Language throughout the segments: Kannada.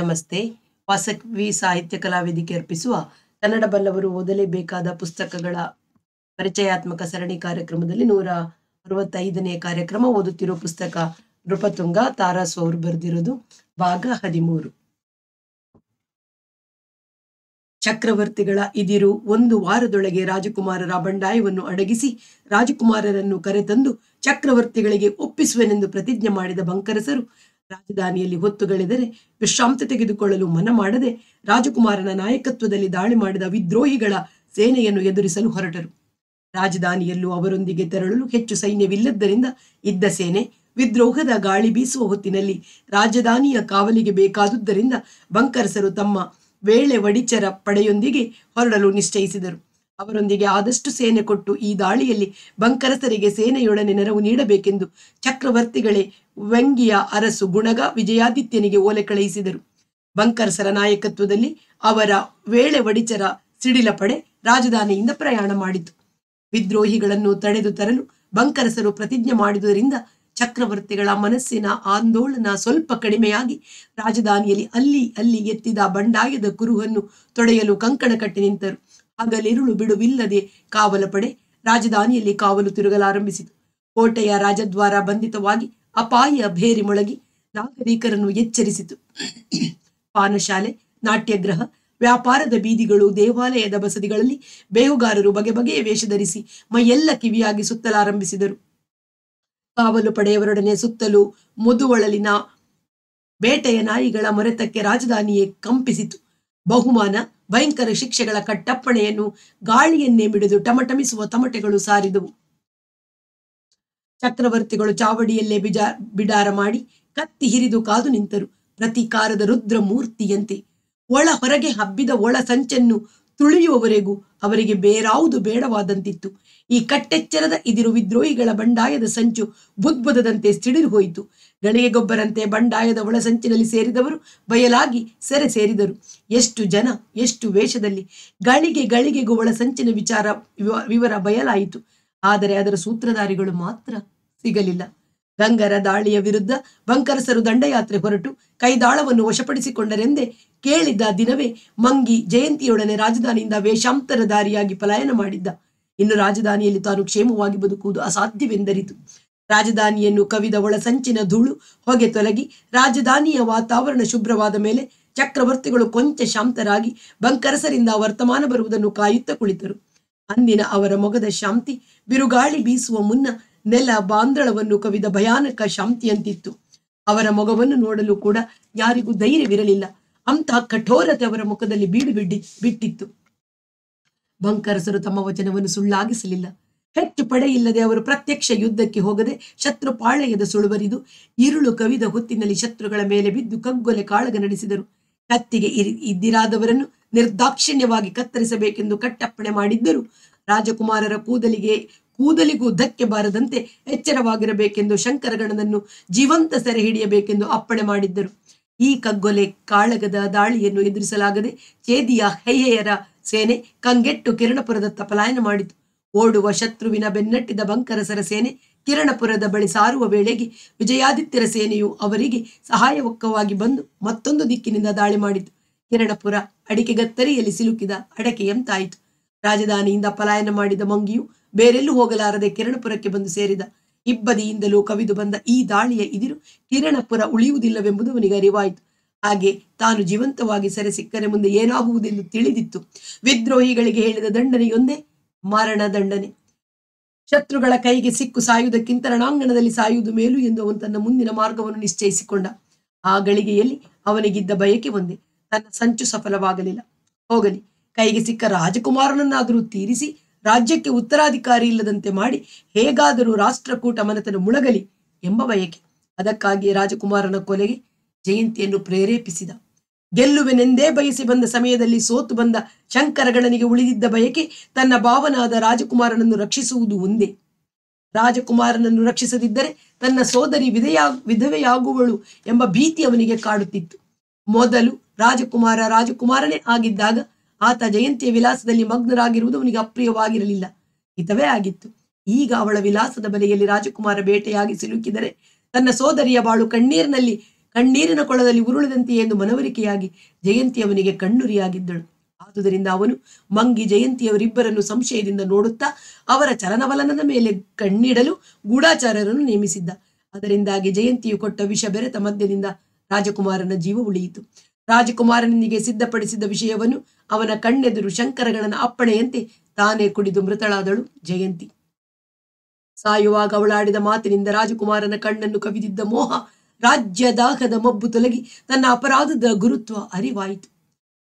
ನಮಸ್ತೆ ವಾಸಕ್ವಿ ಸಾಹಿತ್ಯ ಕಲಾವೇದಿಕೆ ಅರ್ಪಿಸುವ ಕನ್ನಡ ಬಲ್ಲವರು ಓದಲೇಬೇಕಾದ ಪುಸ್ತಕಗಳ ಪರಿಚಯಾತ್ಮಕ ಸರಣಿ ಕಾರ್ಯಕ್ರಮದಲ್ಲಿ ನೂರ ಅರವತ್ತೈದನೇ ಕಾರ್ಯಕ್ರಮ ಓದುತ್ತಿರುವ ಪುಸ್ತಕ ನೃಪತುಂಗ ತಾರಾಸು ಅವರು ಬರೆದಿರೋದು ಭಾಗ ಹದಿಮೂರು ಚಕ್ರವರ್ತಿಗಳ ಇದಿರು ಒಂದು ವಾರದೊಳಗೆ ರಾಜಕುಮಾರರ ಬಂಡಾಯವನ್ನು ಅಡಗಿಸಿ ರಾಜಕುಮಾರರನ್ನು ಕರೆತಂದು ಚಕ್ರವರ್ತಿಗಳಿಗೆ ಒಪ್ಪಿಸುವೆನೆಂದು ಪ್ರತಿಜ್ಞೆ ಮಾಡಿದ ಬಂಕರಸರು ರಾಜಧಾನಿಯಲ್ಲಿ ಹೊತ್ತುಗಳೆದರೆ ವಿಶ್ರಾಂತಿ ತೆಗೆದುಕೊಳ್ಳಲು ಮನ ಮಾಡದೆ ರಾಜಕುಮಾರನ ನಾಯಕತ್ವದಲ್ಲಿ ದಾಳಿ ಮಾಡಿದ ವಿದ್ರೋಹಿಗಳ ಸೇನೆಯನ್ನು ಎದುರಿಸಲು ಹೊರಟರು ರಾಜಧಾನಿಯಲ್ಲೂ ಅವರೊಂದಿಗೆ ತೆರಳಲು ಹೆಚ್ಚು ಸೈನ್ಯವಿಲ್ಲದ್ದರಿಂದ ಇದ್ದ ಸೇನೆ ವಿದ್ರೋಹದ ಗಾಳಿ ಬೀಸುವ ಹೊತ್ತಿನಲ್ಲಿ ರಾಜಧಾನಿಯ ಕಾವಲಿಗೆ ಬೇಕಾದುದರಿಂದ ಬಂಕರಸರು ತಮ್ಮ ವೇಳೆ ವಡಿಚರ ಪಡೆಯೊಂದಿಗೆ ಹೊರಡಲು ನಿಶ್ಚಯಿಸಿದರು ಅವರೊಂದಿಗೆ ಆದಷ್ಟು ಸೇನೆ ಕೊಟ್ಟು ಈ ದಾಳಿಯಲ್ಲಿ ಬಂಕರಸರಿಗೆ ಸೇನೆಯೊಡನೆ ನೆರವು ನೀಡಬೇಕೆಂದು ಚಕ್ರವರ್ತಿಗಳೇ ವ್ಯಂಗಿಯ ಅರಸು ಗುಣಗ ವಿಜಯಾದಿತ್ಯನಿಗೆ ಓಲೆ ಕಳುಹಿಸಿದರು ಬಂಕರ್ಸರ ನಾಯಕತ್ವದಲ್ಲಿ ಅವರ ವೇಳೆ ಒಡಿಚರ ಸಿಡಿಲ ಪಡೆ ರಾಜಧಾನಿಯಿಂದ ಪ್ರಯಾಣ ಮಾಡಿತು ವಿದ್ರೋಹಿಗಳನ್ನು ತಡೆದು ತರಲು ಬಂಕರಸರು ಪ್ರತಿಜ್ಞೆ ಮಾಡಿದುದರಿಂದ ಚಕ್ರವರ್ತಿಗಳ ಮನಸ್ಸಿನ ಆಂದೋಲನ ಸ್ವಲ್ಪ ಕಡಿಮೆಯಾಗಿ ರಾಜಧಾನಿಯಲ್ಲಿ ಅಲ್ಲಿ ಅಲ್ಲಿ ಎತ್ತಿದ ಬಂಡಾಯದ ಕುರುಹನ್ನು ತೊಡೆಯಲು ಕಂಕಣ ಕಟ್ಟಿ ನಿಂತರು ಹಗಲಿರುಳು ಬಿಡುವಿಲ್ಲದೆ ಕಾವಲ ಪಡೆ ರಾಜಧಾನಿಯಲ್ಲಿ ಕಾವಲು ತಿರುಗಲಾರಂಭಿಸಿತು ಕೋಟೆಯ ರಾಜದ್ವಾರ ಬಂಧಿತವಾಗಿ ಅಪಾಯ ಭೇರಿ ಮೊಳಗಿ ನಾಗರಿಕರನ್ನು ಎಚ್ಚರಿಸಿತು ಪಾನಶಾಲೆ ನಾಟ್ಯಗ್ರಹ ವ್ಯಾಪಾರದ ಬೀದಿಗಳು ದೇವಾಲಯದ ಬಸದಿಗಳಲ್ಲಿ ಬೇಹುಗಾರರು ಬಗೆ ಬಗೆಯ ವೇಷ ಧರಿಸಿ ಮೈಯೆಲ್ಲ ಕಿವಿಯಾಗಿ ಸುತ್ತಲಾರಂಭಿಸಿದರು ಕಾವಲು ಪಡೆಯವರೊಡನೆ ಸುತ್ತಲೂ ಮುದುವಳಲಿನ ಬೇಟೆಯ ನಾಯಿಗಳ ಮೊರೆತಕ್ಕೆ ರಾಜಧಾನಿಯೇ ಕಂಪಿಸಿತು ಬಹುಮಾನ ಭಯಂಕರ ಶಿಕ್ಷೆಗಳ ಕಟ್ಟಪ್ಪಣೆಯನ್ನು ಗಾಳಿಯನ್ನೇ ಮಿಡಿದು ಟಮಟಮಿಸುವ ತಮಟೆಗಳು ಸಾರಿದವು ಚಕ್ರವರ್ತಿಗಳು ಚಾವಡಿಯಲ್ಲೇ ಬಿಜಾ ಬಿಡಾರ ಮಾಡಿ ಕತ್ತಿ ಹಿರಿದು ಕಾದು ನಿಂತರು ಪ್ರತೀಕಾರದ ರುದ್ರ ಮೂರ್ತಿಯಂತೆ ಒಳ ಹೊರಗೆ ಹಬ್ಬಿದ ಒಳ ಸಂಚನ್ನು ತುಳಿಯುವವರೆಗೂ ಅವರಿಗೆ ಬೇರಾವುದು ಬೇಡವಾದಂತಿತ್ತು ಈ ಕಟ್ಟೆಚ್ಚರದ ಇದಿರು ವಿದ್ರೋಹಿಗಳ ಬಂಡಾಯದ ಸಂಚು ಬುದ್ಬುದದಂತೆ ಸಿಡಿರು ಹೋಯಿತು ಗಳಿಗೆ ಗೊಬ್ಬರಂತೆ ಬಂಡಾಯದ ಒಳಸಂಚಿನಲ್ಲಿ ಸೇರಿದವರು ಬಯಲಾಗಿ ಸೆರೆ ಸೇರಿದರು ಎಷ್ಟು ಜನ ಎಷ್ಟು ವೇಷದಲ್ಲಿ ಗಳಿಗೆ ಗಳಿಗೆಗೂ ಒಳಸಂಚಿನ ವಿಚಾರ ವಿವರ ಬಯಲಾಯಿತು ಆದರೆ ಅದರ ಸೂತ್ರಧಾರಿಗಳು ಮಾತ್ರ ಸಿಗಲಿಲ್ಲ ಗಂಗರ ದಾಳಿಯ ವಿರುದ್ಧ ಬಂಕರಸರು ದಂಡಯಾತ್ರೆ ಹೊರಟು ಕೈದಾಳವನ್ನು ವಶಪಡಿಸಿಕೊಂಡರೆಂದೇ ಕೇಳಿದ್ದ ದಿನವೇ ಮಂಗಿ ಜಯಂತಿಯೊಡನೆ ರಾಜಧಾನಿಯಿಂದ ವೇಷಾಂತರ ದಾರಿಯಾಗಿ ಪಲಾಯನ ಮಾಡಿದ್ದ ಇನ್ನು ರಾಜಧಾನಿಯಲ್ಲಿ ತಾನು ಕ್ಷೇಮವಾಗಿ ಬದುಕುವುದು ಅಸಾಧ್ಯವೆಂದರಿತು ರಾಜಧಾನಿಯನ್ನು ಕವಿದ ಒಳಸಂಚಿನ ಧೂಳು ಹೊಗೆ ತೊಲಗಿ ರಾಜಧಾನಿಯ ವಾತಾವರಣ ಶುಭ್ರವಾದ ಮೇಲೆ ಚಕ್ರವರ್ತಿಗಳು ಕೊಂಚ ಶಾಂತರಾಗಿ ಬಂಕರಸರಿಂದ ವರ್ತಮಾನ ಬರುವುದನ್ನು ಕಾಯುತ್ತ ಕುಳಿತರು ಅಂದಿನ ಅವರ ಮೊಗದ ಶಾಂತಿ ಬಿರುಗಾಳಿ ಬೀಸುವ ಮುನ್ನ ನೆಲ ಬಾಂದಳವನ್ನು ಕವಿದ ಭಯಾನಕ ಶಾಂತಿಯಂತಿತ್ತು ಅವರ ಮೊಗವನ್ನು ನೋಡಲು ಕೂಡ ಯಾರಿಗೂ ಧೈರ್ಯವಿರಲಿಲ್ಲ ಅಂತಹ ಕಠೋರತೆ ಅವರ ಮುಖದಲ್ಲಿ ಬೀಡು ಬಿಡ್ಡಿ ಬಿಟ್ಟಿತ್ತು ಬಂಕರಸರು ತಮ್ಮ ವಚನವನ್ನು ಸುಳ್ಳಾಗಿಸಲಿಲ್ಲ ಹೆಚ್ಚು ಪಡೆಯಿಲ್ಲದೆ ಅವರು ಪ್ರತ್ಯಕ್ಷ ಯುದ್ಧಕ್ಕೆ ಹೋಗದೆ ಶತ್ರು ಪಾಳೆಯದ ಸುಳುವರಿದು ಇರುಳು ಕವಿದ ಹೊತ್ತಿನಲ್ಲಿ ಶತ್ರುಗಳ ಮೇಲೆ ಬಿದ್ದು ಕಗ್ಗೊಲೆ ಕಾಳಗ ನಡೆಸಿದರು ಕತ್ತಿಗೆ ಇದ್ದಿರಾದವರನ್ನು ನಿರ್ದಾಕ್ಷಿಣ್ಯವಾಗಿ ಕತ್ತರಿಸಬೇಕೆಂದು ಕಟ್ಟಪ್ಪಣೆ ಮಾಡಿದ್ದರು ರಾಜಕುಮಾರರ ಕೂದಲಿಗೆ ಕೂದಲಿಗೂ ಧಕ್ಕೆ ಬಾರದಂತೆ ಎಚ್ಚರವಾಗಿರಬೇಕೆಂದು ಶಂಕರಗಣನನ್ನು ಜೀವಂತ ಸೆರೆ ಹಿಡಿಯಬೇಕೆಂದು ಅಪ್ಪಣೆ ಮಾಡಿದ್ದರು ಈ ಕಗ್ಗೊಲೆ ಕಾಳಗದ ದಾಳಿಯನ್ನು ಎದುರಿಸಲಾಗದೆ ಚೇದಿಯ ಹೆಯ್ಯೆಯರ ಸೇನೆ ಕಂಗೆಟ್ಟು ಕಿರಣಪುರದತ್ತ ಪಲಾಯನ ಮಾಡಿತು ಓಡುವ ಶತ್ರುವಿನ ಬೆನ್ನಟ್ಟಿದ ಬಂಕರಸರ ಸೇನೆ ಕಿರಣಪುರದ ಬಳಿ ಸಾರುವ ವೇಳೆಗೆ ವಿಜಯಾದಿತ್ಯರ ಸೇನೆಯು ಅವರಿಗೆ ಸಹಾಯವಕ್ಕವಾಗಿ ಬಂದು ಮತ್ತೊಂದು ದಿಕ್ಕಿನಿಂದ ದಾಳಿ ಮಾಡಿತು ಕಿರಣಪುರ ಅಡಿಕೆಗತ್ತರಿಯಲ್ಲಿ ಸಿಲುಕಿದ ಅಡಕೆಯಂತಾಯಿತು ರಾಜಧಾನಿಯಿಂದ ಪಲಾಯನ ಮಾಡಿದ ಮಂಗಿಯು ಬೇರೆಲ್ಲೂ ಹೋಗಲಾರದೆ ಕಿರಣಪುರಕ್ಕೆ ಬಂದು ಸೇರಿದ ಇಬ್ಬದಿಯಿಂದಲೂ ಕವಿದು ಬಂದ ಈ ದಾಳಿಯ ಇದಿರು ಕಿರಣಪುರ ಉಳಿಯುವುದಿಲ್ಲವೆಂಬುದು ಅವನಿಗೆ ಅರಿವಾಯಿತು ಹಾಗೆ ತಾನು ಜೀವಂತವಾಗಿ ಸೆರೆ ಸಿಕ್ಕರೆ ಮುಂದೆ ಏನಾಗುವುದೆಂದು ತಿಳಿದಿತ್ತು ವಿದ್ರೋಹಿಗಳಿಗೆ ಹೇಳಿದ ದಂಡನೆಯೊಂದೇ ಮರಣ ದಂಡನೆ ಶತ್ರುಗಳ ಕೈಗೆ ಸಿಕ್ಕು ಸಾಯುವುದಕ್ಕಿಂತ ರಣಾಂಗಣದಲ್ಲಿ ಸಾಯುವುದು ಮೇಲು ಎಂದು ಅವನು ತನ್ನ ಮುಂದಿನ ಮಾರ್ಗವನ್ನು ನಿಶ್ಚಯಿಸಿಕೊಂಡ ಆ ಗಳಿಗೆಯಲ್ಲಿ ಅವನಿಗಿದ್ದ ಬಯಕೆ ಒಂದೇ ತನ್ನ ಸಂಚು ಸಫಲವಾಗಲಿಲ್ಲ ಹೋಗಲಿ ಕೈಗೆ ಸಿಕ್ಕ ರಾಜಕುಮಾರನನ್ನಾದರೂ ತೀರಿಸಿ ರಾಜ್ಯಕ್ಕೆ ಉತ್ತರಾಧಿಕಾರಿ ಇಲ್ಲದಂತೆ ಮಾಡಿ ಹೇಗಾದರೂ ರಾಷ್ಟ್ರಕೂಟ ಮನೆತನ ಮುಳಗಲಿ ಎಂಬ ಬಯಕೆ ಅದಕ್ಕಾಗಿ ರಾಜಕುಮಾರನ ಕೊಲೆಗೆ ಜಯಂತಿಯನ್ನು ಪ್ರೇರೇಪಿಸಿದ ಗೆಲ್ಲುವೆನೆಂದೇ ಬಯಸಿ ಬಂದ ಸಮಯದಲ್ಲಿ ಸೋತು ಬಂದ ಶಂಕರಗಣನಿಗೆ ಉಳಿದಿದ್ದ ಬಯಕೆ ತನ್ನ ಭಾವನಾದ ರಾಜಕುಮಾರನನ್ನು ರಕ್ಷಿಸುವುದು ಒಂದೇ ರಾಜಕುಮಾರನನ್ನು ರಕ್ಷಿಸದಿದ್ದರೆ ತನ್ನ ಸೋದರಿ ವಿಧೆಯಾ ವಿಧವೆಯಾಗುವಳು ಎಂಬ ಭೀತಿ ಅವನಿಗೆ ಕಾಡುತ್ತಿತ್ತು ಮೊದಲು ರಾಜಕುಮಾರ ರಾಜಕುಮಾರನೇ ಆಗಿದ್ದಾಗ ಆತ ಜಯಂತಿಯ ವಿಲಾಸದಲ್ಲಿ ಮಗ್ನರಾಗಿರುವುದು ಅವನಿಗೆ ಅಪ್ರಿಯವಾಗಿರಲಿಲ್ಲ ಹಿತವೇ ಆಗಿತ್ತು ಈಗ ಅವಳ ವಿಲಾಸದ ಬಲೆಯಲ್ಲಿ ರಾಜಕುಮಾರ ಬೇಟೆಯಾಗಿ ಸಿಲುಕಿದರೆ ತನ್ನ ಸೋದರಿಯ ಬಾಳು ಕಣ್ಣೀರಿನಲ್ಲಿ ಕಣ್ಣೀರಿನ ಕೊಳದಲ್ಲಿ ಉರುಳದಂತೆ ಎಂದು ಮನವರಿಕೆಯಾಗಿ ಜಯಂತಿ ಅವನಿಗೆ ಕಣ್ಣುರಿಯಾಗಿದ್ದಳು ಆದುದರಿಂದ ಅವನು ಮಂಗಿ ಜಯಂತಿಯವರಿಬ್ಬರನ್ನು ಸಂಶಯದಿಂದ ನೋಡುತ್ತಾ ಅವರ ಚಲನವಲನದ ಮೇಲೆ ಕಣ್ಣಿಡಲು ಗೂಢಾಚಾರರನ್ನು ನೇಮಿಸಿದ್ದ ಅದರಿಂದಾಗಿ ಜಯಂತಿಯು ಕೊಟ್ಟ ವಿಷ ಬೆರೆತ ಮಧ್ಯದಿಂದ ರಾಜಕುಮಾರನ ಜೀವ ಉಳಿಯಿತು ರಾಜಕುಮಾರನಿಗೆ ಸಿದ್ಧಪಡಿಸಿದ ವಿಷಯವನ್ನು ಅವನ ಕಣ್ಣೆದುರು ಶಂಕರಗಳನ್ನು ಅಪ್ಪಣೆಯಂತೆ ತಾನೇ ಕುಡಿದು ಮೃತಳಾದಳು ಜಯಂತಿ ಸಾಯುವಾಗ ಅವಳಾಡಿದ ಮಾತಿನಿಂದ ರಾಜಕುಮಾರನ ಕಣ್ಣನ್ನು ಕವಿದಿದ್ದ ಮೋಹ ರಾಜ್ಯ ದಾಹದ ಮಬ್ಬು ತೊಲಗಿ ತನ್ನ ಅಪರಾಧದ ಗುರುತ್ವ ಅರಿವಾಯಿತು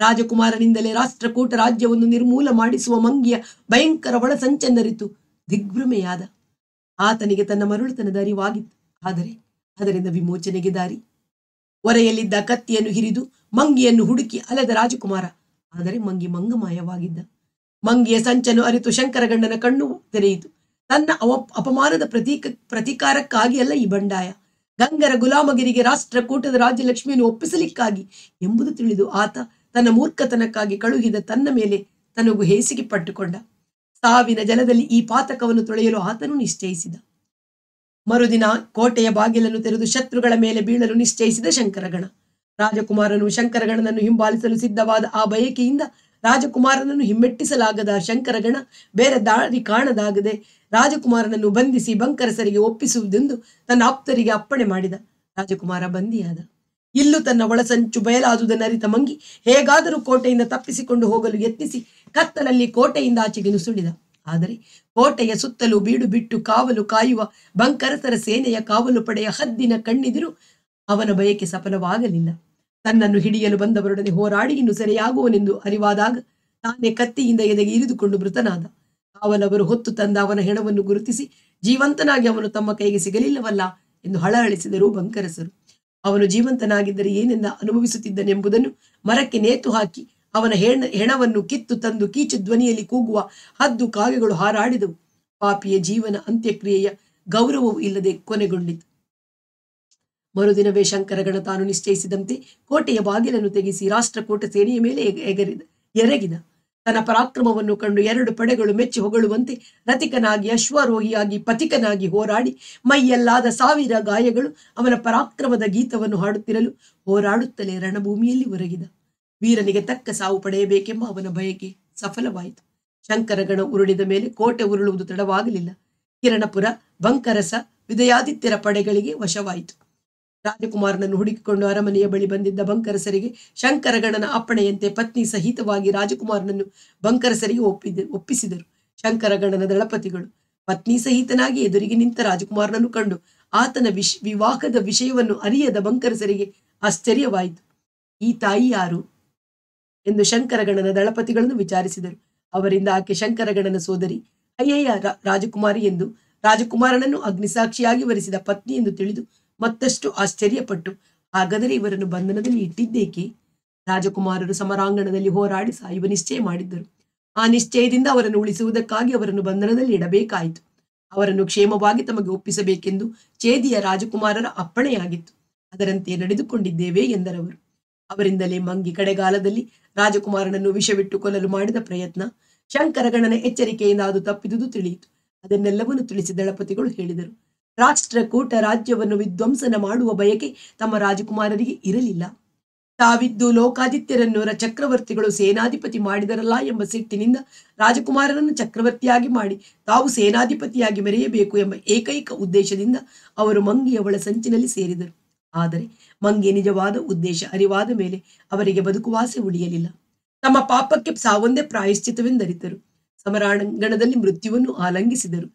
ರಾಜಕುಮಾರನಿಂದಲೇ ರಾಷ್ಟ್ರಕೂಟ ರಾಜ್ಯವನ್ನು ನಿರ್ಮೂಲ ಮಾಡಿಸುವ ಮಂಗಿಯ ಭಯಂಕರ ಒಳಸಂಚನ್ನರಿತು ದಿಗ್ಭ್ರಮೆಯಾದ ಆತನಿಗೆ ತನ್ನ ಮರುಳುತನದ ಅರಿವಾಗಿತ್ತು ಆದರೆ ಅದರಿಂದ ವಿಮೋಚನೆಗೆ ದಾರಿ ಒರೆಯಲ್ಲಿದ್ದ ಕತ್ತಿಯನ್ನು ಹಿರಿದು ಮಂಗಿಯನ್ನು ಹುಡುಕಿ ಅಲೆದ ರಾಜಕುಮಾರ ಆದರೆ ಮಂಗಿ ಮಂಗಮಾಯವಾಗಿದ್ದ ಮಂಗಿಯ ಸಂಚನು ಅರಿತು ಶಂಕರಗಂಡನ ಕಣ್ಣು ತೆರೆಯಿತು ತನ್ನ ಅವ ಅಪಮಾನದ ಪ್ರತೀಕ ಪ್ರತೀಕಾರಕ್ಕಾಗಿ ಅಲ್ಲ ಈ ಬಂಡಾಯ ಗಂಗರ ಗುಲಾಮಗಿರಿಗೆ ರಾಷ್ಟ್ರಕೂಟದ ರಾಜ್ಯಲಕ್ಷ್ಮಿಯನ್ನು ಒಪ್ಪಿಸಲಿಕ್ಕಾಗಿ ಎಂಬುದು ತಿಳಿದು ಆತ ತನ್ನ ಮೂರ್ಖತನಕ್ಕಾಗಿ ಕಳುಹಿದ ತನ್ನ ಮೇಲೆ ತನಗೂ ಹೇಸಿಗೆ ಪಟ್ಟುಕೊಂಡ ಸಾವಿನ ಜಲದಲ್ಲಿ ಈ ಪಾತಕವನ್ನು ತೊಳೆಯಲು ಆತನು ನಿಶ್ಚಯಿಸಿದ ಮರುದಿನ ಕೋಟೆಯ ಬಾಗಿಲನ್ನು ತೆರೆದು ಶತ್ರುಗಳ ಮೇಲೆ ಬೀಳಲು ನಿಶ್ಚಯಿಸಿದ ಶಂಕರಗಣ ರಾಜಕುಮಾರನು ಶಂಕರಗಣನನ್ನು ಹಿಂಬಾಲಿಸಲು ಸಿದ್ಧವಾದ ಆ ಬಯಕೆಯಿಂದ ರಾಜಕುಮಾರನನ್ನು ಹಿಮ್ಮೆಟ್ಟಿಸಲಾಗದ ಶಂಕರಗಣ ಬೇರೆ ದಾರಿ ಕಾಣದಾಗದೆ ರಾಜಕುಮಾರನನ್ನು ಬಂಧಿಸಿ ಬಂಕರಸರಿಗೆ ಒಪ್ಪಿಸುವುದೆಂದು ತನ್ನ ಆಪ್ತರಿಗೆ ಅಪ್ಪಣೆ ಮಾಡಿದ ರಾಜಕುಮಾರ ಬಂದಿಯಾದ ಇಲ್ಲೂ ತನ್ನ ಒಳಸಂಚು ಬಯಲಾದುದನ್ನು ಅರಿತ ಮಂಗಿ ಹೇಗಾದರೂ ಕೋಟೆಯಿಂದ ತಪ್ಪಿಸಿಕೊಂಡು ಹೋಗಲು ಯತ್ನಿಸಿ ಕತ್ತಲಲ್ಲಿ ಕೋಟೆಯಿಂದ ಆಚೆಗೆ ನುಸುಳಿದ ಆದರೆ ಕೋಟೆಯ ಸುತ್ತಲೂ ಬೀಡು ಬಿಟ್ಟು ಕಾವಲು ಕಾಯುವ ಬಂಕರಸರ ಸೇನೆಯ ಕಾವಲು ಪಡೆಯ ಹದ್ದಿನ ಕಣ್ಣಿದಿರು ಅವನ ಬಯಕೆ ಸಫಲವಾಗಲಿಲ್ಲ ತನ್ನನ್ನು ಹಿಡಿಯಲು ಬಂದವರೊಡನೆ ಹೋರಾಡಿ ಇನ್ನು ಸೆರೆಯಾಗುವನೆಂದು ಅರಿವಾದಾಗ ತಾನೇ ಕತ್ತಿಯಿಂದ ಎದೆಗೆ ಇರಿದುಕೊಂಡು ಮೃತನಾದ ಅವನವರು ಹೊತ್ತು ತಂದ ಅವನ ಹೆಣವನ್ನು ಗುರುತಿಸಿ ಜೀವಂತನಾಗಿ ಅವನು ತಮ್ಮ ಕೈಗೆ ಸಿಗಲಿಲ್ಲವಲ್ಲ ಎಂದು ಹಳಹಳಿಸಿದರು ಬಂಕರಸರು ಅವನು ಜೀವಂತನಾಗಿದ್ದರೆ ಏನೆಂದ ಅನುಭವಿಸುತ್ತಿದ್ದನೆಂಬುದನ್ನು ಮರಕ್ಕೆ ನೇತು ಹಾಕಿ ಅವನ ಹೆಣ ಹೆಣವನ್ನು ಕಿತ್ತು ತಂದು ಕೀಚು ಧ್ವನಿಯಲ್ಲಿ ಕೂಗುವ ಹದ್ದು ಕಾಗೆಗಳು ಹಾರಾಡಿದವು ಪಾಪಿಯ ಜೀವನ ಅಂತ್ಯಕ್ರಿಯೆಯ ಗೌರವವೂ ಇಲ್ಲದೆ ಕೊನೆಗೊಂಡಿತು ಮರುದಿನವೇ ಶಂಕರಗಣ ತಾನು ನಿಶ್ಚಯಿಸಿದಂತೆ ಕೋಟೆಯ ಬಾಗಿಲನ್ನು ತೆಗೆಸಿ ರಾಷ್ಟ್ರಕೂಟ ಸೇನೆಯ ಮೇಲೆ ಎಗರಿದ ಎರಗಿದ ತನ್ನ ಪರಾಕ್ರಮವನ್ನು ಕಂಡು ಎರಡು ಪಡೆಗಳು ಮೆಚ್ಚಿ ಹೊಗಳುವಂತೆ ರತಿಕನಾಗಿ ಅಶ್ವಾರೋಹಿಯಾಗಿ ಪಥಿಕನಾಗಿ ಹೋರಾಡಿ ಮೈಯಲ್ಲಾದ ಸಾವಿರ ಗಾಯಗಳು ಅವನ ಪರಾಕ್ರಮದ ಗೀತವನ್ನು ಹಾಡುತ್ತಿರಲು ಹೋರಾಡುತ್ತಲೇ ರಣಭೂಮಿಯಲ್ಲಿ ಒರಗಿದ ವೀರನಿಗೆ ತಕ್ಕ ಸಾವು ಪಡೆಯಬೇಕೆಂಬ ಅವನ ಬಯಕೆ ಸಫಲವಾಯಿತು ಶಂಕರಗಣ ಉರುಳಿದ ಮೇಲೆ ಕೋಟೆ ಉರುಳುವುದು ತಡವಾಗಲಿಲ್ಲ ಕಿರಣಪುರ ಬಂಕರಸ ವಿದಯಾದಿತ್ಯರ ಪಡೆಗಳಿಗೆ ವಶವಾಯಿತು ರಾಜಕುಮಾರನನ್ನು ಹುಡುಕಿಕೊಂಡು ಅರಮನೆಯ ಬಳಿ ಬಂದಿದ್ದ ಬಂಕರಸರಿಗೆ ಶಂಕರಗಣನ ಅಪ್ಪಣೆಯಂತೆ ಪತ್ನಿ ಸಹಿತವಾಗಿ ರಾಜಕುಮಾರನನ್ನು ಬಂಕರಸರಿಗೆ ಒಪ್ಪಿದ ಒಪ್ಪಿಸಿದರು ಶಂಕರಗಣನ ದಳಪತಿಗಳು ಪತ್ನಿ ಸಹಿತನಾಗಿ ಎದುರಿಗೆ ನಿಂತ ರಾಜಕುಮಾರನನ್ನು ಕಂಡು ಆತನ ವಿಶ್ ವಿವಾಹದ ವಿಷಯವನ್ನು ಅರಿಯದ ಬಂಕರಸರಿಗೆ ಆಶ್ಚರ್ಯವಾಯಿತು ಈ ತಾಯಿ ಯಾರು ಎಂದು ಶಂಕರಗಣನ ದಳಪತಿಗಳನ್ನು ವಿಚಾರಿಸಿದರು ಅವರಿಂದ ಆಕೆ ಶಂಕರಗಣನ ಸೋದರಿ ಅಯ್ಯಯ್ಯ ರಾಜಕುಮಾರಿ ಎಂದು ರಾಜಕುಮಾರನನ್ನು ಅಗ್ನಿಸಾಕ್ಷಿಯಾಗಿ ವರಿಸಿದ ಪತ್ನಿ ಎಂದು ತಿಳಿದು ಮತ್ತಷ್ಟು ಆಶ್ಚರ್ಯಪಟ್ಟು ಹಾಗಾದರೆ ಇವರನ್ನು ಬಂಧನದಲ್ಲಿ ಇಟ್ಟಿದ್ದೇಕೆ ರಾಜಕುಮಾರರು ಸಮರಾಂಗಣದಲ್ಲಿ ಹೋರಾಡಿ ಸಾಯುವ ನಿಶ್ಚಯ ಮಾಡಿದ್ದರು ಆ ನಿಶ್ಚಯದಿಂದ ಅವರನ್ನು ಉಳಿಸುವುದಕ್ಕಾಗಿ ಅವರನ್ನು ಬಂಧನದಲ್ಲಿ ಇಡಬೇಕಾಯಿತು ಅವರನ್ನು ಕ್ಷೇಮವಾಗಿ ತಮಗೆ ಒಪ್ಪಿಸಬೇಕೆಂದು ಚೇದಿಯ ರಾಜಕುಮಾರರ ಅಪ್ಪಣೆಯಾಗಿತ್ತು ಅದರಂತೆ ನಡೆದುಕೊಂಡಿದ್ದೇವೆ ಎಂದರವರು ಅವರಿಂದಲೇ ಮಂಗಿ ಕಡೆಗಾಲದಲ್ಲಿ ರಾಜಕುಮಾರನನ್ನು ವಿಷವಿಟ್ಟು ಕೊಲ್ಲಲು ಮಾಡಿದ ಪ್ರಯತ್ನ ಶಂಕರಗಣನ ಎಚ್ಚರಿಕೆಯಿಂದ ಅದು ತಪ್ಪಿದುದು ತಿಳಿಯಿತು ಅದನ್ನೆಲ್ಲವನ್ನು ತಿಳಿಸಿ ದಳಪತಿಗಳು ಹೇಳಿದರು ರಾಷ್ಟ್ರಕೂಟ ರಾಜ್ಯವನ್ನು ವಿಧ್ವಂಸನ ಮಾಡುವ ಬಯಕೆ ತಮ್ಮ ರಾಜಕುಮಾರರಿಗೆ ಇರಲಿಲ್ಲ ತಾವಿದ್ದು ಲೋಕಾದಿತ್ಯರನ್ನು ಚಕ್ರವರ್ತಿಗಳು ಸೇನಾಧಿಪತಿ ಮಾಡಿದರಲ್ಲ ಎಂಬ ಸಿಟ್ಟಿನಿಂದ ರಾಜಕುಮಾರನನ್ನು ಚಕ್ರವರ್ತಿಯಾಗಿ ಮಾಡಿ ತಾವು ಸೇನಾಧಿಪತಿಯಾಗಿ ಮೆರೆಯಬೇಕು ಎಂಬ ಏಕೈಕ ಉದ್ದೇಶದಿಂದ ಅವರು ಮಂಗೆಯವಳ ಸಂಚಿನಲ್ಲಿ ಸೇರಿದರು ಆದರೆ ಮಂಗೆ ನಿಜವಾದ ಉದ್ದೇಶ ಅರಿವಾದ ಮೇಲೆ ಅವರಿಗೆ ಬದುಕುವಾಸೆ ಉಳಿಯಲಿಲ್ಲ ತಮ್ಮ ಪಾಪಕ್ಕೆ ಸಾವೊಂದೇ ಪ್ರಾಯಶ್ಚಿತವೆಂದರಿತರು ಸಮರಾಂಗಣದಲ್ಲಿ ಮೃತ್ಯುವನ್ನು ಆಲಂಗಿಸಿದರು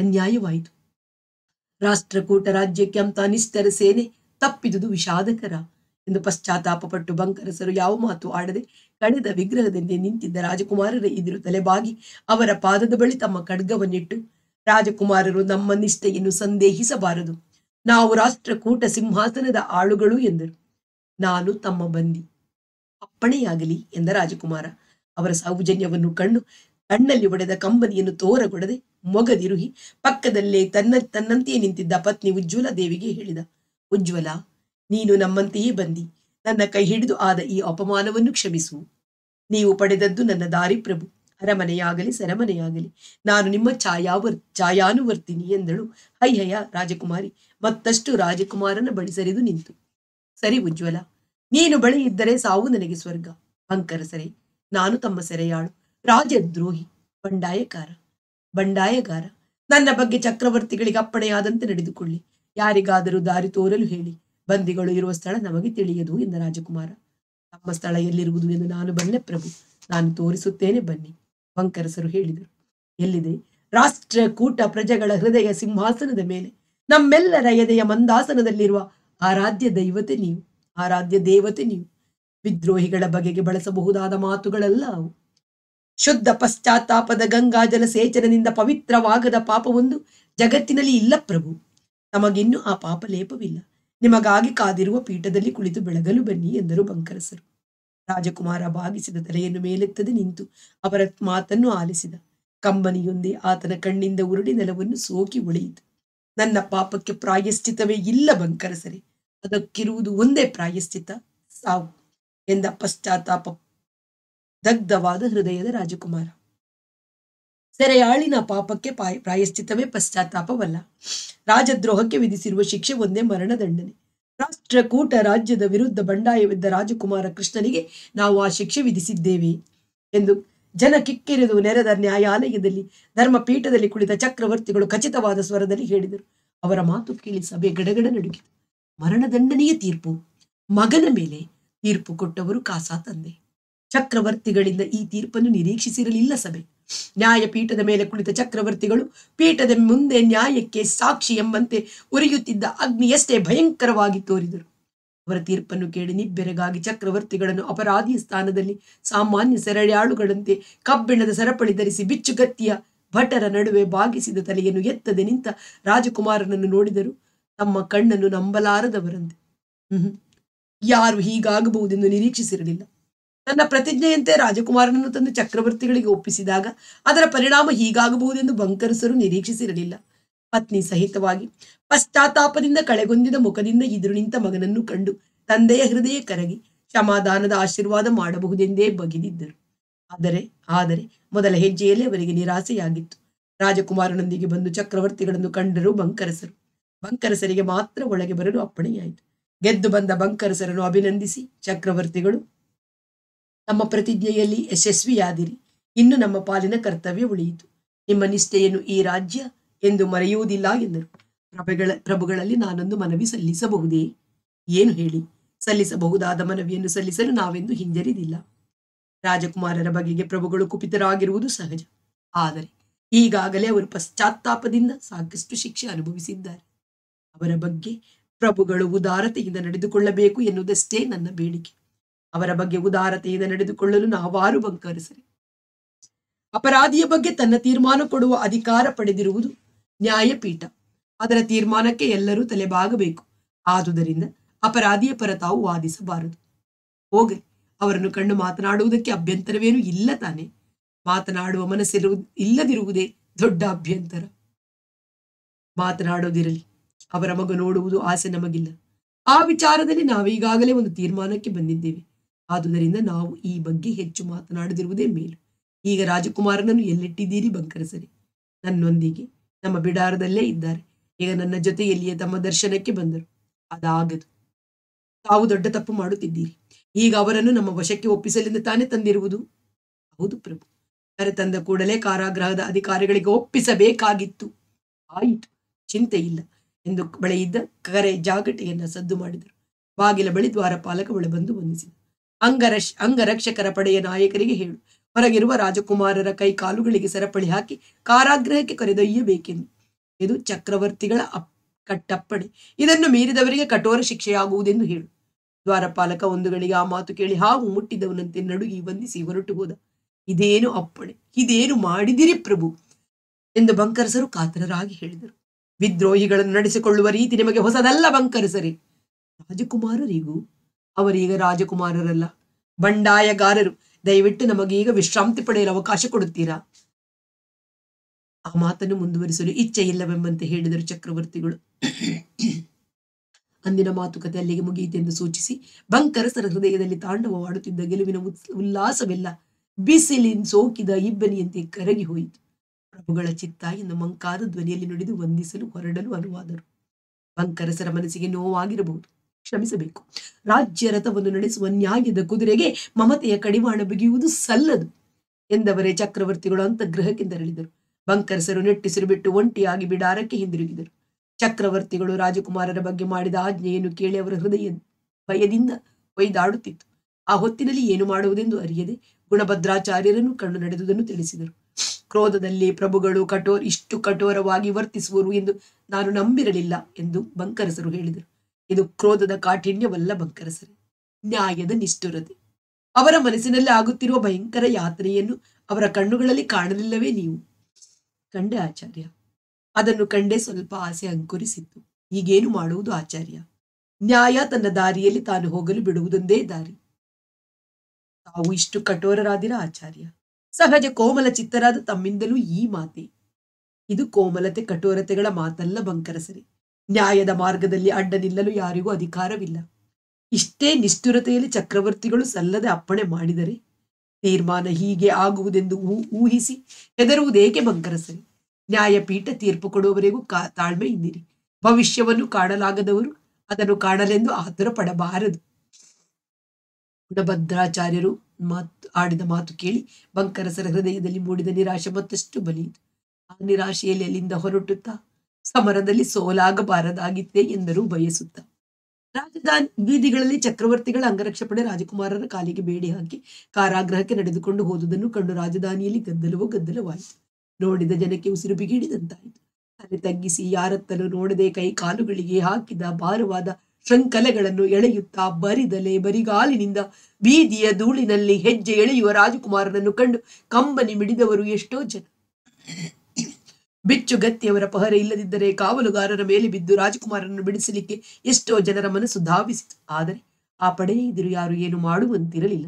ಅನ್ಯಾಯವಾಯಿತು ರಾಷ್ಟ್ರಕೂಟ ರಾಜ್ಯಕ್ಕೆ ಅಂತ ನಿಷ್ಠರ ಸೇನೆ ತಪ್ಪಿದುದು ವಿಷಾದಕರ ಎಂದು ಪಶ್ಚಾತ್ತಾಪಪಟ್ಟು ಬಂಕರಸರು ಯಾವ ಮಾತು ಆಡದೆ ಕಡೆದ ವಿಗ್ರಹದಲ್ಲಿ ನಿಂತಿದ್ದ ರಾಜಕುಮಾರರ ಎದುರು ತಲೆಬಾಗಿ ಅವರ ಪಾದದ ಬಳಿ ತಮ್ಮ ಖಡ್ಗವನ್ನಿಟ್ಟು ರಾಜಕುಮಾರರು ನಮ್ಮ ನಿಷ್ಠೆಯನ್ನು ಸಂದೇಹಿಸಬಾರದು ನಾವು ರಾಷ್ಟ್ರಕೂಟ ಸಿಂಹಾಸನದ ಆಳುಗಳು ಎಂದರು ನಾನು ತಮ್ಮ ಬಂದಿ ಅಪ್ಪಣೆಯಾಗಲಿ ಎಂದ ರಾಜಕುಮಾರ ಅವರ ಸೌಜನ್ಯವನ್ನು ಕಂಡು ಕಣ್ಣಲ್ಲಿ ಒಡೆದ ಕಂಬನಿಯನ್ನು ತೋರಗೊಡದೆ ಮೊಗದಿರುಹಿ ಪಕ್ಕದಲ್ಲೇ ತನ್ನ ತನ್ನಂತೆಯೇ ನಿಂತಿದ್ದ ಪತ್ನಿ ಉಜ್ವಲ ದೇವಿಗೆ ಹೇಳಿದ ಉಜ್ವಲ ನೀನು ನಮ್ಮಂತೆಯೇ ಬಂದಿ ನನ್ನ ಕೈ ಹಿಡಿದು ಆದ ಈ ಅಪಮಾನವನ್ನು ಕ್ಷಮಿಸು ನೀವು ಪಡೆದದ್ದು ನನ್ನ ದಾರಿ ಪ್ರಭು ಅರಮನೆಯಾಗಲಿ ಸರಮನೆಯಾಗಲಿ ನಾನು ನಿಮ್ಮ ಛಾಯಾವರ್ ಛಾಯಾನುವರ್ತಿನಿ ಎಂದಳು ಹೈಹಯ ರಾಜಕುಮಾರಿ ಮತ್ತಷ್ಟು ರಾಜಕುಮಾರನ ಬಳಿ ಸರಿದು ನಿಂತು ಸರಿ ಉಜ್ವಲ ನೀನು ಬಳಿ ಇದ್ದರೆ ಸಾವು ನನಗೆ ಸ್ವರ್ಗ ಅಂಕರ ಸರಿ ನಾನು ತಮ್ಮ ಸೆರೆಯಾಳು ರಾಜದ್ರೋಹಿ ಬಂಡಾಯಕಾರ ಬಂಡಾಯಗಾರ ನನ್ನ ಬಗ್ಗೆ ಚಕ್ರವರ್ತಿಗಳಿಗೆ ಅಪ್ಪಣೆಯಾದಂತೆ ನಡೆದುಕೊಳ್ಳಿ ಯಾರಿಗಾದರೂ ದಾರಿ ತೋರಲು ಹೇಳಿ ಬಂದಿಗಳು ಇರುವ ಸ್ಥಳ ನಮಗೆ ತಿಳಿಯದು ಎಂದ ರಾಜಕುಮಾರ ತಮ್ಮ ಸ್ಥಳ ಎಲ್ಲಿರುವುದು ಎಂದು ನಾನು ಬಲ್ಲೆ ಪ್ರಭು ನಾನು ತೋರಿಸುತ್ತೇನೆ ಬನ್ನಿ ವಂಕರಸರು ಹೇಳಿದರು ಎಲ್ಲಿದೆ ರಾಷ್ಟ್ರ ಕೂಟ ಪ್ರಜೆಗಳ ಹೃದಯ ಸಿಂಹಾಸನದ ಮೇಲೆ ನಮ್ಮೆಲ್ಲರ ಎದೆಯ ಮಂದಾಸನದಲ್ಲಿರುವ ಆರಾಧ್ಯ ದೈವತೆ ನೀವು ಆರಾಧ್ಯ ದೇವತೆ ನೀವು ವಿದ್ರೋಹಿಗಳ ಬಗೆಗೆ ಬಳಸಬಹುದಾದ ಮಾತುಗಳಲ್ಲ ಅವು ಶುದ್ಧ ಪಶ್ಚಾತ್ತಾಪದ ಗಂಗಾಜಲ ಸೇಚನದಿಂದ ಪವಿತ್ರವಾಗದ ಪಾಪವೊಂದು ಜಗತ್ತಿನಲ್ಲಿ ಇಲ್ಲ ಪ್ರಭು ನಮಗಿನ್ನೂ ಆ ಪಾಪ ಲೇಪವಿಲ್ಲ ನಿಮಗಾಗಿ ಕಾದಿರುವ ಪೀಠದಲ್ಲಿ ಕುಳಿತು ಬೆಳಗಲು ಬನ್ನಿ ಎಂದರು ಬಂಕರಸರು ರಾಜಕುಮಾರ ಬಾಗಿಸಿದ ತಲೆಯನ್ನು ಮೇಲೆತ್ತದೆ ನಿಂತು ಅವರ ಮಾತನ್ನು ಆಲಿಸಿದ ಕಂಬನಿಯೊಂದೇ ಆತನ ಕಣ್ಣಿಂದ ಉರುಳಿ ನೆಲವನ್ನು ಸೋಕಿ ಉಳಿಯಿತು ನನ್ನ ಪಾಪಕ್ಕೆ ಪ್ರಾಯಶ್ಚಿತವೇ ಇಲ್ಲ ಬಂಕರಸರೆ ಅದಕ್ಕಿರುವುದು ಒಂದೇ ಪ್ರಾಯಶ್ಚಿತ ಸಾವು ಎಂದ ಪಶ್ಚಾತ್ತಾಪ ದಗ್ಧವಾದ ಹೃದಯದ ರಾಜಕುಮಾರ ಸೆರೆಯಾಳಿನ ಪಾಪಕ್ಕೆ ಪಾಯ ಪ್ರಾಯಶ್ಚಿತ್ತವೇ ಪಶ್ಚಾತ್ತಾಪವಲ್ಲ ರಾಜದ್ರೋಹಕ್ಕೆ ವಿಧಿಸಿರುವ ಶಿಕ್ಷೆ ಒಂದೇ ಮರಣದಂಡನೆ ರಾಷ್ಟ್ರಕೂಟ ರಾಜ್ಯದ ವಿರುದ್ಧ ಬಂಡಾಯವಿದ್ದ ರಾಜಕುಮಾರ ಕೃಷ್ಣನಿಗೆ ನಾವು ಆ ಶಿಕ್ಷೆ ವಿಧಿಸಿದ್ದೇವೆ ಎಂದು ಜನ ಕಿಕ್ಕಿರಿದು ನೆರೆದ ನ್ಯಾಯಾಲಯದಲ್ಲಿ ಧರ್ಮಪೀಠದಲ್ಲಿ ಕುಳಿತ ಚಕ್ರವರ್ತಿಗಳು ಖಚಿತವಾದ ಸ್ವರದಲ್ಲಿ ಹೇಳಿದರು ಅವರ ಮಾತು ಕೇಳಿ ಸಭೆ ಗಡಗಡ ನಡುಗಿತು ಮರಣದಂಡನೆಯ ತೀರ್ಪು ಮಗನ ಮೇಲೆ ತೀರ್ಪು ಕೊಟ್ಟವರು ಕಾಸಾ ತಂದೆ ಚಕ್ರವರ್ತಿಗಳಿಂದ ಈ ತೀರ್ಪನ್ನು ನಿರೀಕ್ಷಿಸಿರಲಿಲ್ಲ ಸಭೆ ನ್ಯಾಯಪೀಠದ ಮೇಲೆ ಕುಳಿತ ಚಕ್ರವರ್ತಿಗಳು ಪೀಠದ ಮುಂದೆ ನ್ಯಾಯಕ್ಕೆ ಸಾಕ್ಷಿ ಎಂಬಂತೆ ಉರಿಯುತ್ತಿದ್ದ ಅಗ್ನಿಯಷ್ಟೇ ಭಯಂಕರವಾಗಿ ತೋರಿದರು ಅವರ ತೀರ್ಪನ್ನು ಕೇಳಿ ನಿಬ್ಬೆರಗಾಗಿ ಚಕ್ರವರ್ತಿಗಳನ್ನು ಅಪರಾಧಿಯ ಸ್ಥಾನದಲ್ಲಿ ಸಾಮಾನ್ಯ ಸೆರಳ್ಯಾಳುಗಳಂತೆ ಕಬ್ಬಿಣದ ಸರಪಳಿ ಧರಿಸಿ ಬಿಚ್ಚುಗತ್ತಿಯ ಭಟರ ನಡುವೆ ಬಾಗಿಸಿದ ತಲೆಯನ್ನು ಎತ್ತದೆ ನಿಂತ ರಾಜಕುಮಾರನನ್ನು ನೋಡಿದರು ತಮ್ಮ ಕಣ್ಣನ್ನು ನಂಬಲಾರದವರಂತೆ ಹ್ಮ್ ಯಾರು ಹೀಗಾಗಬಹುದೆಂದು ನಿರೀಕ್ಷಿಸಿರಲಿಲ್ಲ ತನ್ನ ಪ್ರತಿಜ್ಞೆಯಂತೆ ರಾಜಕುಮಾರನನ್ನು ತಂದು ಚಕ್ರವರ್ತಿಗಳಿಗೆ ಒಪ್ಪಿಸಿದಾಗ ಅದರ ಪರಿಣಾಮ ಹೀಗಾಗಬಹುದೆಂದು ಬಂಕರಸರು ನಿರೀಕ್ಷಿಸಿರಲಿಲ್ಲ ಪತ್ನಿ ಸಹಿತವಾಗಿ ಪಶ್ಚಾತ್ತಾಪದಿಂದ ಕಳೆಗೊಂದಿದ ಮುಖದಿಂದ ಇದ್ರು ನಿಂತ ಮಗನನ್ನು ಕಂಡು ತಂದೆಯ ಹೃದಯ ಕರಗಿ ಕ್ಷಮಾದಾನದ ಆಶೀರ್ವಾದ ಮಾಡಬಹುದೆಂದೇ ಬಗೆದಿದ್ದರು ಆದರೆ ಆದರೆ ಮೊದಲ ಹೆಜ್ಜೆಯಲ್ಲಿ ಅವರಿಗೆ ನಿರಾಸೆಯಾಗಿತ್ತು ರಾಜಕುಮಾರನೊಂದಿಗೆ ಬಂದು ಚಕ್ರವರ್ತಿಗಳನ್ನು ಕಂಡರು ಬಂಕರಸರು ಬಂಕರಸರಿಗೆ ಮಾತ್ರ ಒಳಗೆ ಬರಲು ಅಪ್ಪಣೆಯಾಯಿತು ಗೆದ್ದು ಬಂದ ಬಂಕರಸರನ್ನು ಅಭಿನಂದಿಸಿ ಚಕ್ರವರ್ತಿಗಳು ನಮ್ಮ ಪ್ರತಿಜ್ಞೆಯಲ್ಲಿ ಯಶಸ್ವಿಯಾದಿರಿ ಇನ್ನು ನಮ್ಮ ಪಾಲಿನ ಕರ್ತವ್ಯ ಉಳಿಯಿತು ನಿಮ್ಮ ನಿಷ್ಠೆಯನ್ನು ಈ ರಾಜ್ಯ ಎಂದು ಮರೆಯುವುದಿಲ್ಲ ಎಂದರು ಪ್ರಭೆಗಳ ಪ್ರಭುಗಳಲ್ಲಿ ನಾನೊಂದು ಮನವಿ ಸಲ್ಲಿಸಬಹುದೇ ಏನು ಹೇಳಿ ಸಲ್ಲಿಸಬಹುದಾದ ಮನವಿಯನ್ನು ಸಲ್ಲಿಸಲು ನಾವೆಂದು ಹಿಂಜರಿದಿಲ್ಲ ರಾಜಕುಮಾರರ ಬಗೆಗೆ ಪ್ರಭುಗಳು ಕುಪಿತರಾಗಿರುವುದು ಸಹಜ ಆದರೆ ಈಗಾಗಲೇ ಅವರು ಪಶ್ಚಾತ್ತಾಪದಿಂದ ಸಾಕಷ್ಟು ಶಿಕ್ಷೆ ಅನುಭವಿಸಿದ್ದಾರೆ ಅವರ ಬಗ್ಗೆ ಪ್ರಭುಗಳು ಉದಾರತೆಯಿಂದ ನಡೆದುಕೊಳ್ಳಬೇಕು ಎನ್ನುವುದಷ್ಟೇ ನನ್ನ ಬೇಡಿಕೆ ಅವರ ಬಗ್ಗೆ ಉದಾರತೆಯಿಂದ ನಡೆದುಕೊಳ್ಳಲು ನಾವಾರು ಬಂಕರಿಸಲಿ ಅಪರಾಧಿಯ ಬಗ್ಗೆ ತನ್ನ ತೀರ್ಮಾನ ಕೊಡುವ ಅಧಿಕಾರ ಪಡೆದಿರುವುದು ನ್ಯಾಯಪೀಠ ಅದರ ತೀರ್ಮಾನಕ್ಕೆ ಎಲ್ಲರೂ ತಲೆಬಾಗಬೇಕು ಆದುದರಿಂದ ಅಪರಾಧಿಯ ಪರ ತಾವು ವಾದಿಸಬಾರದು ಹೋಗಲಿ ಅವರನ್ನು ಕಂಡು ಮಾತನಾಡುವುದಕ್ಕೆ ಅಭ್ಯಂತರವೇನೂ ಇಲ್ಲ ತಾನೆ ಮಾತನಾಡುವ ಮನಸ್ಸಿರು ಇಲ್ಲದಿರುವುದೇ ದೊಡ್ಡ ಅಭ್ಯಂತರ ಮಾತನಾಡೋದಿರಲಿ ಅವರ ಮಗು ನೋಡುವುದು ಆಸೆ ನಮಗಿಲ್ಲ ಆ ವಿಚಾರದಲ್ಲಿ ನಾವೀಗಾಗಲೇ ಒಂದು ತೀರ್ಮಾನಕ್ಕೆ ಬಂದಿದ್ದೇವೆ ಆದುದರಿಂದ ನಾವು ಈ ಬಗ್ಗೆ ಹೆಚ್ಚು ಮಾತನಾಡದಿರುವುದೇ ಮೇಲು ಈಗ ರಾಜಕುಮಾರನನ್ನು ಎಲ್ಲಿಟ್ಟಿದ್ದೀರಿ ಸರಿ ನನ್ನೊಂದಿಗೆ ನಮ್ಮ ಬಿಡಾರದಲ್ಲೇ ಇದ್ದಾರೆ ಈಗ ನನ್ನ ಜೊತೆ ತಮ್ಮ ದರ್ಶನಕ್ಕೆ ಬಂದರು ಅದಾಗದು ತಾವು ದೊಡ್ಡ ತಪ್ಪು ಮಾಡುತ್ತಿದ್ದೀರಿ ಈಗ ಅವರನ್ನು ನಮ್ಮ ವಶಕ್ಕೆ ಒಪ್ಪಿಸಲಿಂದ ತಾನೇ ತಂದಿರುವುದು ಹೌದು ಪ್ರಭು ತಂದ ಕೂಡಲೇ ಕಾರಾಗೃಹದ ಅಧಿಕಾರಿಗಳಿಗೆ ಒಪ್ಪಿಸಬೇಕಾಗಿತ್ತು ಆಯಿತು ಚಿಂತೆ ಇಲ್ಲ ಎಂದು ಬಳಿಯಿದ್ದ ಕರೆ ಜಾಗಟೆಯನ್ನು ಸದ್ದು ಮಾಡಿದರು ಬಾಗಿಲ ಬಳಿ ದ್ವಾರಪಾಲಕ ಒಳ ಬಂದು ವಂದಿಸಿದರು ಅಂಗರಶ್ ಅಂಗರಕ್ಷಕರ ಪಡೆಯ ನಾಯಕರಿಗೆ ಹೇಳು ಹೊರಗಿರುವ ರಾಜಕುಮಾರರ ಕೈ ಕಾಲುಗಳಿಗೆ ಸರಪಳಿ ಹಾಕಿ ಕಾರಾಗ್ರಹಕ್ಕೆ ಕರೆದೊಯ್ಯಬೇಕೆಂದು ಇದು ಚಕ್ರವರ್ತಿಗಳ ಅಪ್ ಕಟ್ಟಪ್ಪಣೆ ಇದನ್ನು ಮೀರಿದವರಿಗೆ ಕಠೋರ ಶಿಕ್ಷೆಯಾಗುವುದೆಂದು ಹೇಳು ದ್ವಾರಪಾಲಕ ಒಂದುಗಳಿಗೆ ಆ ಮಾತು ಕೇಳಿ ಹಾವು ಮುಟ್ಟಿದವನಂತೆ ನಡುಗಿ ವಂದಿಸಿ ಹೊರಟು ಹೋದ ಇದೇನು ಅಪ್ಪಣೆ ಇದೇನು ಮಾಡಿದಿರಿ ಪ್ರಭು ಎಂದು ಬಂಕರಸರು ಕಾತರರಾಗಿ ಹೇಳಿದರು ವಿದ್ರೋಹಿಗಳನ್ನು ನಡೆಸಿಕೊಳ್ಳುವ ರೀತಿ ನಿಮಗೆ ಹೊಸದಲ್ಲ ಬಂಕರಸರೇ ರಾಜಕುಮಾರರಿಗೂ ಅವರೀಗ ರಾಜಕುಮಾರರಲ್ಲ ಬಂಡಾಯಗಾರರು ದಯವಿಟ್ಟು ನಮಗೀಗ ವಿಶ್ರಾಂತಿ ಪಡೆಯಲು ಅವಕಾಶ ಕೊಡುತ್ತೀರಾ ಆ ಮಾತನ್ನು ಮುಂದುವರಿಸಲು ಇಚ್ಛೆ ಇಲ್ಲವೆಂಬಂತೆ ಹೇಳಿದರು ಚಕ್ರವರ್ತಿಗಳು ಅಂದಿನ ಮಾತುಕತೆ ಅಲ್ಲಿಗೆ ಮುಗಿಯಿತೆಂದು ಸೂಚಿಸಿ ಬಂಕರಸರ ಹೃದಯದಲ್ಲಿ ತಾಂಡವವಾಡುತ್ತಿದ್ದ ಗೆಲುವಿನ ಉಲ್ಲಾಸವೆಲ್ಲ ಬಿಸಿಲಿನ ಸೋಕಿದ ಇಬ್ಬನಿಯಂತೆ ಕರಗಿ ಹೋಯಿತು ಪ್ರಭುಗಳ ಚಿತ್ತ ಎಂದು ಮಂಕಾದ ಧ್ವನಿಯಲ್ಲಿ ನುಡಿದು ವಂದಿಸಲು ಹೊರಡಲು ಅನುವಾದರು ಬಂಕರಸರ ಮನಸ್ಸಿಗೆ ನೋವಾಗಿರಬಹುದು ಶ್ರಮಿಸಬೇಕು ರಾಜ್ಯ ರಥವನ್ನು ನಡೆಸುವ ನ್ಯಾಯದ ಕುದುರೆಗೆ ಮಮತೆಯ ಕಡಿವಾಣ ಬಿಗಿಯುವುದು ಸಲ್ಲದು ಎಂದವರೇ ಚಕ್ರವರ್ತಿಗಳು ಅಂತ ತೆರಳಿದರು ಬಂಕರಸರು ನೆಟ್ಟಿಸಿರು ಬಿಟ್ಟು ಒಂಟಿಯಾಗಿ ಬಿಡಾರಕ್ಕೆ ಹಿಂದಿರುಗಿದರು ಚಕ್ರವರ್ತಿಗಳು ರಾಜಕುಮಾರರ ಬಗ್ಗೆ ಮಾಡಿದ ಆಜ್ಞೆಯನ್ನು ಕೇಳಿ ಅವರ ಹೃದಯ ಭಯದಿಂದ ಒಯ್ದಾಡುತ್ತಿತ್ತು ಆ ಹೊತ್ತಿನಲ್ಲಿ ಏನು ಮಾಡುವುದೆಂದು ಅರಿಯದೆ ಗುಣಭದ್ರಾಚಾರ್ಯರನ್ನು ಕಂಡು ನಡೆದುದನ್ನು ತಿಳಿಸಿದರು ಕ್ರೋಧದಲ್ಲಿ ಪ್ರಭುಗಳು ಕಠೋರ್ ಇಷ್ಟು ಕಠೋರವಾಗಿ ವರ್ತಿಸುವರು ಎಂದು ನಾನು ನಂಬಿರಲಿಲ್ಲ ಎಂದು ಬಂಕರಸರು ಹೇಳಿದರು ಇದು ಕ್ರೋಧದ ಕಾಠಿಣ್ಯವಲ್ಲ ಬಂಕರಸರೇ ನ್ಯಾಯದ ನಿಷ್ಠುರತೆ ಅವರ ಮನಸ್ಸಿನಲ್ಲಿ ಆಗುತ್ತಿರುವ ಭಯಂಕರ ಯಾತ್ರೆಯನ್ನು ಅವರ ಕಣ್ಣುಗಳಲ್ಲಿ ಕಾಣಲಿಲ್ಲವೇ ನೀವು ಕಂಡೆ ಆಚಾರ್ಯ ಅದನ್ನು ಕಂಡೇ ಸ್ವಲ್ಪ ಆಸೆ ಅಂಕುರಿಸಿತ್ತು ಈಗೇನು ಮಾಡುವುದು ಆಚಾರ್ಯ ನ್ಯಾಯ ತನ್ನ ದಾರಿಯಲ್ಲಿ ತಾನು ಹೋಗಲು ಬಿಡುವುದೊಂದೇ ದಾರಿ ತಾವು ಇಷ್ಟು ಕಠೋರರಾದಿರ ಆಚಾರ್ಯ ಸಹಜ ಕೋಮಲ ಚಿತ್ತರಾದ ತಮ್ಮಿಂದಲೂ ಈ ಮಾತೆ ಇದು ಕೋಮಲತೆ ಕಠೋರತೆಗಳ ಮಾತಲ್ಲ ಬಂಕರಸರಿ ನ್ಯಾಯದ ಮಾರ್ಗದಲ್ಲಿ ಅಡ್ಡ ನಿಲ್ಲಲು ಯಾರಿಗೂ ಅಧಿಕಾರವಿಲ್ಲ ಇಷ್ಟೇ ನಿಷ್ಠುರತೆಯಲ್ಲಿ ಚಕ್ರವರ್ತಿಗಳು ಸಲ್ಲದೆ ಅಪ್ಪಣೆ ಮಾಡಿದರೆ ತೀರ್ಮಾನ ಹೀಗೆ ಆಗುವುದೆಂದು ಊಹಿಸಿ ಹೆದರುವುದೇಕೆ ಬಂಕರಸರಿ ನ್ಯಾಯಪೀಠ ತೀರ್ಪು ಕೊಡುವವರೆಗೂ ಕಾ ತಾಳ್ಮೆ ಇನ್ನಿರಿ ಭವಿಷ್ಯವನ್ನು ಕಾಣಲಾಗದವರು ಅದನ್ನು ಕಾಣಲೆಂದು ಆತರ ಪಡಬಾರದು ಗುಣಭದ್ರಾಚಾರ್ಯರು ಮಾತು ಆಡಿದ ಮಾತು ಕೇಳಿ ಬಂಕರಸರ ಹೃದಯದಲ್ಲಿ ಮೂಡಿದ ನಿರಾಶೆ ಮತ್ತಷ್ಟು ಬಲಿಯಿತು ಆ ನಿರಾಶೆಯಲ್ಲಿ ಅಲ್ಲಿಂದ ಹೊರಟುತ್ತಾ ಸಮರದಲ್ಲಿ ಸೋಲಾಗಬಾರದಾಗಿತ್ತೆ ಎಂದರು ಬಯಸುತ್ತ ರಾಜಧಾನಿ ಬೀದಿಗಳಲ್ಲಿ ಚಕ್ರವರ್ತಿಗಳ ಪಡೆ ರಾಜಕುಮಾರರ ಕಾಲಿಗೆ ಬೇಡಿ ಹಾಕಿ ಕಾರಾಗೃಹಕ್ಕೆ ನಡೆದುಕೊಂಡು ಹೋದುದನ್ನು ಕಂಡು ರಾಜಧಾನಿಯಲ್ಲಿ ಗದ್ದಲವೋ ಗದ್ದಲವಾಯಿತು ನೋಡಿದ ಜನಕ್ಕೆ ಉಸಿರು ಬಿಗಿಡಿದಂತಾಯಿತು ತಲೆ ತಗ್ಗಿಸಿ ಯಾರತ್ತಲೂ ನೋಡದೆ ಕೈ ಕಾಲುಗಳಿಗೆ ಹಾಕಿದ ಭಾರವಾದ ಶೃಂಖಲೆಗಳನ್ನು ಎಳೆಯುತ್ತಾ ಬರಿದಲೆ ಬರಿಗಾಲಿನಿಂದ ಬೀದಿಯ ಧೂಳಿನಲ್ಲಿ ಹೆಜ್ಜೆ ಎಳೆಯುವ ರಾಜಕುಮಾರನನ್ನು ಕಂಡು ಕಂಬನಿ ಮಿಡಿದವರು ಎಷ್ಟೋ ಜನ ಬಿಚ್ಚು ಗತ್ತಿಯವರ ಪಹರೆ ಇಲ್ಲದಿದ್ದರೆ ಕಾವಲುಗಾರರ ಮೇಲೆ ಬಿದ್ದು ರಾಜಕುಮಾರನನ್ನು ಬಿಡಿಸಲಿಕ್ಕೆ ಎಷ್ಟೋ ಜನರ ಮನಸ್ಸು ಧಾವಿಸಿತು ಆದರೆ ಆ ಪಡೆಯ ಯಾರು ಏನು ಮಾಡುವಂತಿರಲಿಲ್ಲ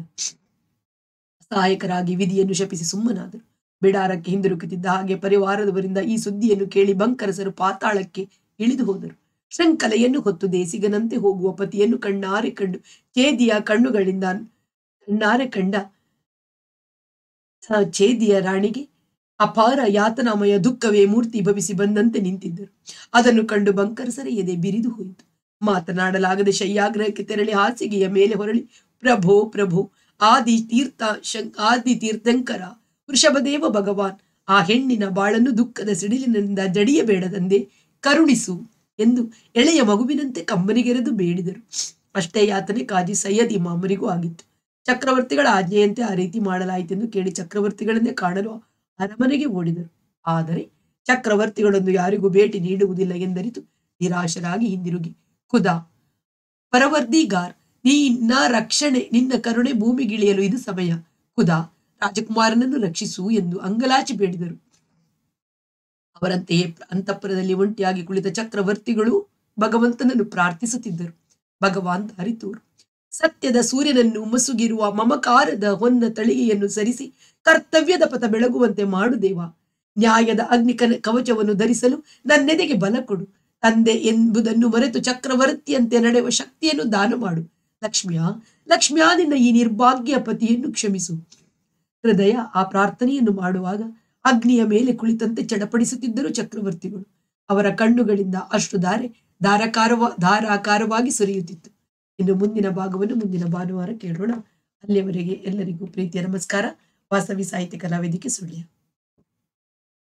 ಸಹಾಯಕರಾಗಿ ವಿಧಿಯನ್ನು ಶಪಿಸಿ ಸುಮ್ಮನಾದರು ಬಿಡಾರಕ್ಕೆ ಹಿಂದಿರುಗುತ್ತಿದ್ದ ಹಾಗೆ ಪರಿವಾರದವರಿಂದ ಈ ಸುದ್ದಿಯನ್ನು ಕೇಳಿ ಬಂಕರಸರು ಪಾತಾಳಕ್ಕೆ ಇಳಿದು ಹೋದರು ಶೃಂಖಲೆಯನ್ನು ಹೊತ್ತು ದೇಸಿಗನಂತೆ ಹೋಗುವ ಪತಿಯನ್ನು ಕಣ್ಣಾರೆ ಕಂಡು ಚೇದಿಯ ಕಣ್ಣುಗಳಿಂದ ಕಣ್ಣಾರೆ ಕಂಡ ಚೇದಿಯ ರಾಣಿಗೆ ಅಪಾರ ಯಾತನಾಮಯ ದುಃಖವೇ ಮೂರ್ತಿ ಭವಿಸಿ ಬಂದಂತೆ ನಿಂತಿದ್ದರು ಅದನ್ನು ಕಂಡು ಬಂಕರ್ ಸರಿಯದೆ ಬಿರಿದು ಹೋಯಿತು ಮಾತನಾಡಲಾಗದೆ ಶಯ್ಯಾಗ್ರಹಕ್ಕೆ ತೆರಳಿ ಹಾಸಿಗೆಯ ಮೇಲೆ ಹೊರಳಿ ಪ್ರಭೋ ಪ್ರಭೋ ಆದಿ ತೀರ್ಥ ಶಂಕ ಆದಿ ತೀರ್ಥಂಕರ ವೃಷಭದೇವ ಭಗವಾನ್ ಆ ಹೆಣ್ಣಿನ ಬಾಳನ್ನು ದುಃಖದ ಸಿಡಿಲಿನಿಂದ ಜಡಿಯಬೇಡದಂದೆ ಕರುಣಿಸು ಎಂದು ಎಳೆಯ ಮಗುವಿನಂತೆ ಕಂಬನಿಗೆರೆದು ಬೇಡಿದರು ಅಷ್ಟೇ ಯಾತನೆ ಕಾಜಿ ಸೈಯದ್ ಇಮಾಮರಿಗೂ ಆಗಿತ್ತು ಚಕ್ರವರ್ತಿಗಳ ಆಜ್ಞೆಯಂತೆ ಆ ರೀತಿ ಮಾಡಲಾಯಿತೆಂದು ಕೇಳಿ ಚಕ್ರವರ್ತಿಗಳನ್ನೇ ಕಾಣಲು ಅರಮನೆಗೆ ಓಡಿದರು ಆದರೆ ಚಕ್ರವರ್ತಿಗಳನ್ನು ಯಾರಿಗೂ ಭೇಟಿ ನೀಡುವುದಿಲ್ಲ ಎಂದರಿತು ನಿರಾಶರಾಗಿ ಹಿಂದಿರುಗಿ ಖುದಾ ಪರವರ್ದಿಗಾರ್ ನಿನ್ನ ರಕ್ಷಣೆ ನಿನ್ನ ಕರುಣೆ ಭೂಮಿಗಿಳಿಯಲು ಇದು ಸಮಯ ಖುದಾ ರಾಜಕುಮಾರನನ್ನು ರಕ್ಷಿಸು ಎಂದು ಅಂಗಲಾಚಿ ಬೇಡಿದರು ಅವರಂತೆಯೇ ಅಂತಃಪುರದಲ್ಲಿ ಒಂಟಿಯಾಗಿ ಕುಳಿತ ಚಕ್ರವರ್ತಿಗಳು ಭಗವಂತನನ್ನು ಪ್ರಾರ್ಥಿಸುತ್ತಿದ್ದರು ಭಗವಾನ್ ಅರಿತೂರು ಸತ್ಯದ ಸೂರ್ಯನನ್ನು ಮಸುಗಿರುವ ಮಮಕಾರದ ಹೊನ್ನ ತಳಿಗೆಯನ್ನು ಸರಿಸಿ ಕರ್ತವ್ಯದ ಪಥ ಬೆಳಗುವಂತೆ ಮಾಡು ದೇವ ನ್ಯಾಯದ ಅಗ್ನಿ ಕವಚವನ್ನು ಧರಿಸಲು ನನ್ನೆದೆಗೆ ಬಲ ಕೊಡು ತಂದೆ ಎಂಬುದನ್ನು ಮರೆತು ಚಕ್ರವರ್ತಿಯಂತೆ ನಡೆಯುವ ಶಕ್ತಿಯನ್ನು ದಾನ ಮಾಡು ಲಕ್ಷ್ಮಿಯ ಲಕ್ಷ್ಮಿಯ ನಿನ್ನ ಈ ನಿರ್ಭಾಗ್ಯ ಪತಿಯನ್ನು ಕ್ಷಮಿಸು ಹೃದಯ ಆ ಪ್ರಾರ್ಥನೆಯನ್ನು ಮಾಡುವಾಗ ಅಗ್ನಿಯ ಮೇಲೆ ಕುಳಿತಂತೆ ಚಡಪಡಿಸುತ್ತಿದ್ದರು ಚಕ್ರವರ್ತಿಗಳು ಅವರ ಕಣ್ಣುಗಳಿಂದ ಅಷ್ಟು ಧಾರೆ ಧಾರಾಕಾರವ ಧಾರಾಕಾರವಾಗಿ ಸುರಿಯುತ್ತಿತ್ತು ಇನ್ನು ಮುಂದಿನ ಭಾಗವನ್ನು ಮುಂದಿನ ಭಾನುವಾರ ಕೇಳೋಣ ಅಲ್ಲಿಯವರೆಗೆ ಎಲ್ಲರಿಗೂ ಪ್ರೀತಿಯ ನಮಸ್ಕಾರ वास्तविक साहित्य कला सुनिया